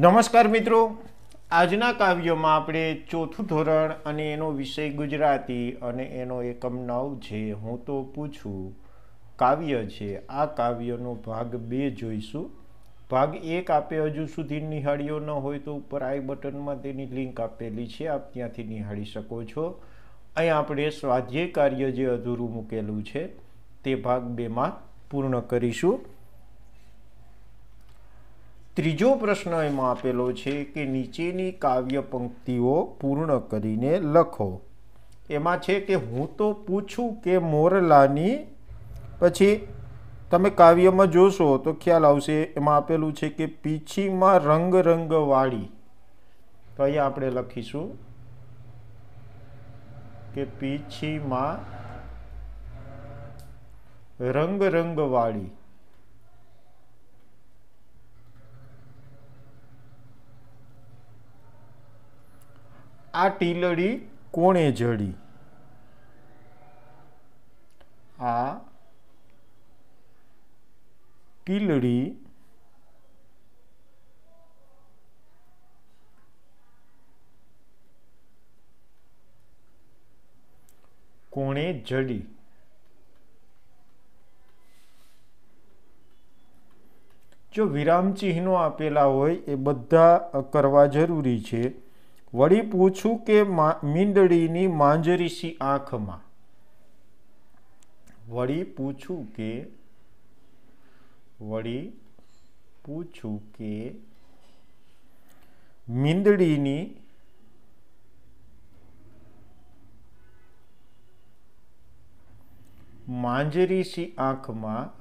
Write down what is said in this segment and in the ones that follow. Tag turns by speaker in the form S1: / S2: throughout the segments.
S1: નમસ્કાર મિત્રો આજના કાવ્યમાં આપણે ચોથું ધોરણ અને એનો વિષય ગુજરાતી અને એનો એકમ નવ છે હું તો પૂછું કાવ્ય છે આ કાવ્યનો ભાગ બે જોઈશું ભાગ એક આપે હજુ સુધી નિહાળ્યો ન હોય તો ઉપર આઈ બટનમાં તેની લિંક આપેલી છે આપ ત્યાંથી નિહાળી શકો છો અહીં આપણે સ્વાધ્યાય કાર્ય જે અધૂરું મૂકેલું છે તે ભાગ બેમાં પૂર્ણ કરીશું ત્રીજો પ્રશ્ન એમાં આપેલો છે કે નીચેની કાવ્ય પંક્તિઓ પૂર્ણ કરીને લખો એમાં છે કે હું તો પૂછું કે મોરલાની પછી તમે કાવ્યમાં જોશો તો ખ્યાલ આવશે એમાં આપેલું છે કે પીછીમાં રંગ રંગવાળી તો અહીંયા આપણે લખીશું કે પીછીમાં રંગ રંગવાળી આ ટીલડી કોણે જડી આ ટીલડી કોણે જડી જો વિરામચિહ્નો આપેલા હોય એ બધા કરવા જરૂરી છે વળી પૂછું કે મીંદડીની માંજરીસી આંખમાં વળી પૂછું કે વળી પૂછું કે મીંદડીની માંજરીસી આંખમાં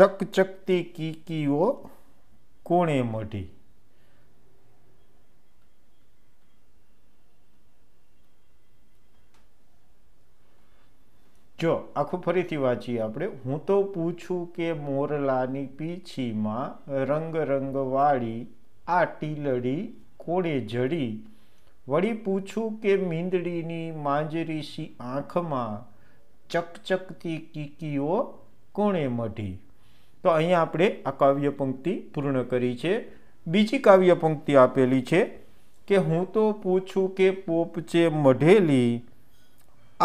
S1: ચકચકતી કીકીઓ કોણે મઢી જો આખું ફરીથી વાંચીએ આપણે હું તો પૂછું કે મોરલાની પીછીમાં રંગ રંગવાળી આ ટીલડી કોણે જડી વળી પૂછું કે મીંદડીની માંજરીસી આંખમાં ચકચકતી કીકીઓ કોણે મઢી તો અહીંયા આપણે આ કાવ્ય પંક્તિ પૂર્ણ કરી છે બીજી કાવ્ય પંક્તિ આપેલી છે કે હું તો પૂછું કે પોપ છે મઢેલી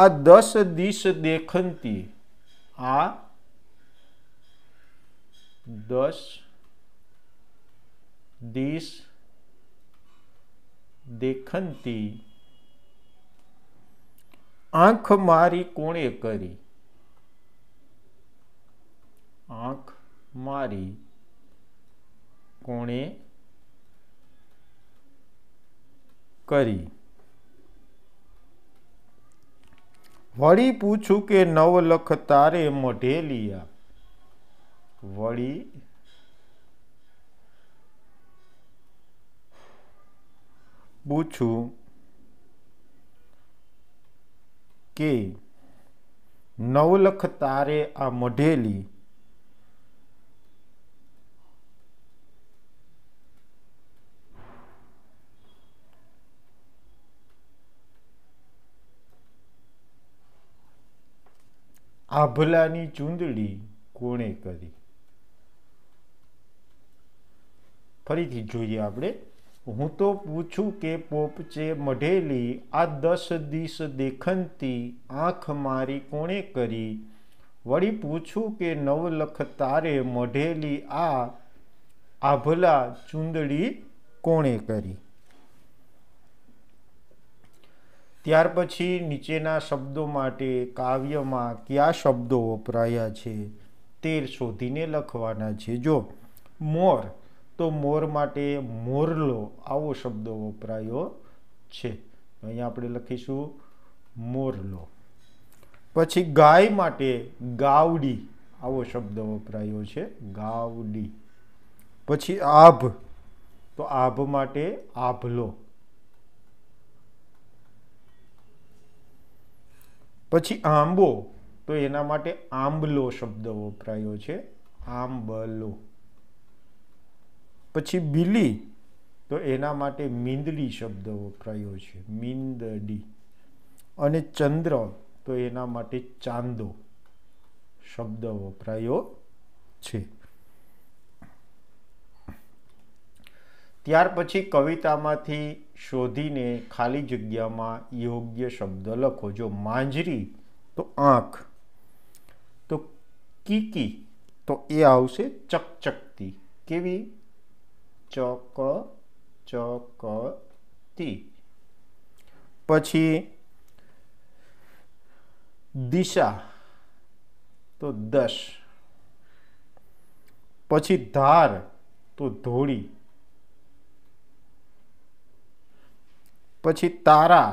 S1: આ દસ દિશ દેખંતી આ દસ દિશ દેખંતી આંખ મારી કોણે કરી આંખ મારી કોણે કરી વળી પૂછું કે નવલખ તારે મોઢે લિયા વળી પૂછું કે નવલખ તારે આ મઢેલી આભલાની ચૂંદડી કોણે કરી ફરીથી જોઈએ આપણે હું તો પૂછું કે પોપચે મઢેલી આ દસ દિશ દેખંતી આંખ મારી કોણે કરી વળી પૂછું કે નવલખ તારે મઢેલી આ આભલા ચૂંદડી કોણે કરી ત્યાર પછી નીચેના શબ્દો માટે કાવ્યમાં કયા શબ્દો વપરાયા છે તે શોધીને લખવાના છે જો મોર તો મોર માટે મોરલો આવો શબ્દ વપરાયો છે અહીંયા આપણે લખીશું મોરલો પછી ગાય માટે ગાવડી આવો શબ્દ વપરાયો છે ગાવડી પછી આભ તો આભ માટે આભલો પછી આંબો તો એના માટે આંબલો શબ્દ વપરાયો છે આંબલો પછી બિલી તો એના માટે મીંદડી શબ્દ વપરાયો છે મીંદડી અને ચંદ્ર તો એના માટે ચાંદો શબ્દ વપરાયો છે ત્યાર પછી કવિતામાંથી શોધીને ખાલી જગ્યામાં યોગ્ય શબ્દ લખો જો માંજરી તો આંખ તો કીકી તો એ આવશે ચકચકતી કેવી ચક ચકતી પછી દિશા તો દશ પછી ધાર તો ધોળી પછી તારા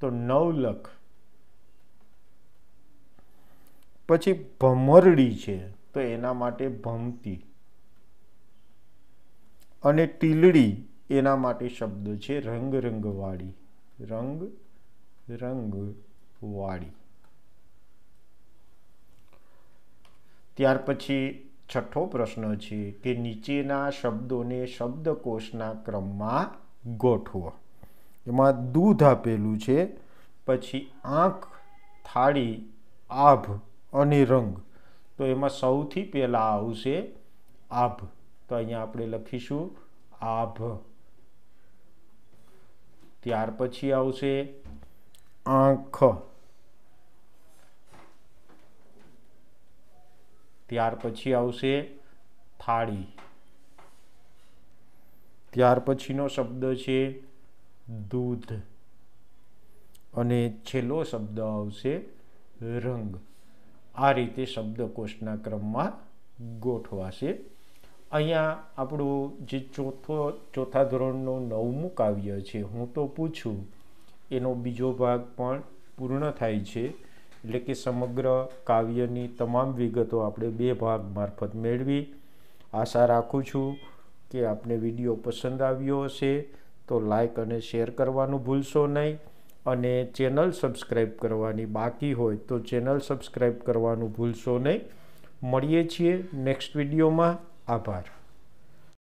S1: તો નવ લખ પછી ભમરડી છે તો એના માટે ભમતી અને ટીલડી એના માટે શબ્દ છે રંગ રંગવાળી રંગ રંગવાળી ત્યાર પછી છઠ્ઠો પ્રશ્ન છે કે નીચેના શબ્દોને શબ્દકોષના ક્રમમાં ગોઠવો એમાં દૂધ આપેલું છે પછી આંખ થાળી આભ અને રંગ તો એમાં સૌથી પહેલાં આવશે આભ તો અહીંયા આપણે લખીશું આભ ત્યાર પછી આવશે આંખ ત્યાર પછી આવશે થાળી ત્યાર પછીનો શબ્દ છે દૂધ અને છેલ્લો શબ્દ આવશે રંગ આ રીતે શબ્દકોષના ક્રમમાં ગોઠવાશે અહીંયા આપણું જે ચોથો ચોથા ધોરણનો નવમું કાવ્ય છે હું તો પૂછું એનો બીજો ભાગ પણ પૂર્ણ થાય છે એટલે કે સમગ્ર કાવ્યની તમામ વિગતો આપણે બે ભાગ મારફત મેળવી આશા રાખું છું કે આપને વિડીયો પસંદ આવ્યો હશે તો લાઈક અને શેર કરવાનું ભૂલશો નહીં અને ચેનલ સબસ્ક્રાઈબ કરવાની બાકી હોય તો ચેનલ સબસ્ક્રાઈબ કરવાનું ભૂલશો નહીં મળીએ છીએ નેક્સ્ટ વિડીયોમાં આભાર